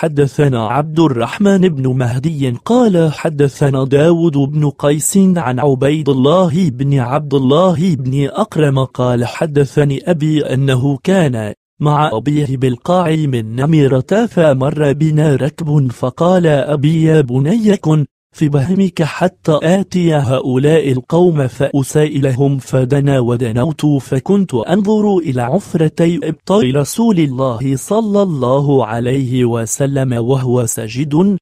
حدثنا عبد الرحمن بن مهدي قال حدثنا داود بن قيس عن عبيد الله بن عبد الله بن أقرم قال حدثني أبي أنه كان مع أبيه بالقاع من نمرة فمر بنا ركب فقال أبي يا بنيكن كن في بهمك حتى آتي هؤلاء القوم فأسائلهم فدنا ودنوت فكنت أنظر إلى عفرتي إبطال رسول الله صلى الله عليه وسلم وهو سجد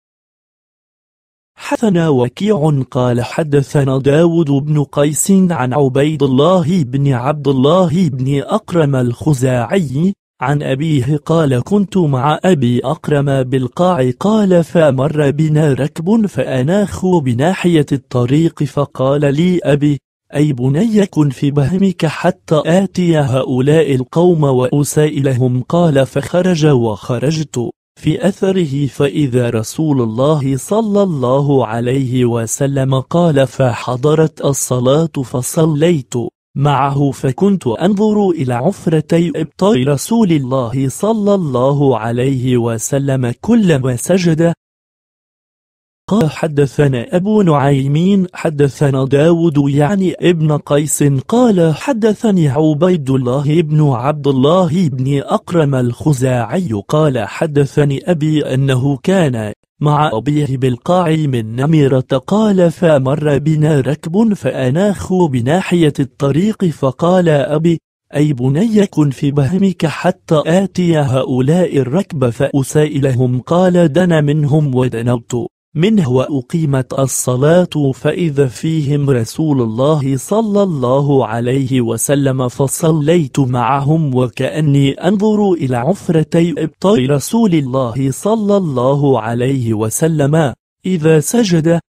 حثنا وكيع قال حدثنا داود بن قيس عن عبيد الله بن عبد الله بن أقرم الخزاعي عن أبيه قال كنت مع أبي أقرم بالقاع قال فمر بنا ركب فأناخوا بناحية الطريق فقال لي أبي أي بني كن في بهمك حتى آتي هؤلاء القوم وأسائلهم قال فخرج وخرجت في أثره فإذا رسول الله صلى الله عليه وسلم قال فحضرت الصلاة فصليت معه فكنت أنظر إلى عفرتي إبطال رسول الله صلى الله عليه وسلم كلما سجد قال حدثنا أبو نعيمين حدثنا داود يعني ابن قيس قال حدثني عبيد الله ابن عبد الله بن أقرم الخزاعي قال حدثني أبي أنه كان مع أبيه بالقاع من نمرة قال فمر بنا ركب فأناخوا بناحية الطريق فقال أبي أي بني كن في بهمك حتى آتي هؤلاء الركب فأسائلهم قال دنا منهم ودنوت منه وأقيمت الصلاة فإذا فيهم رسول الله صلى الله عليه وسلم فصليت معهم وكأني أنظر إلى عفرتي إبطاء رسول الله صلى الله عليه وسلم إذا سجد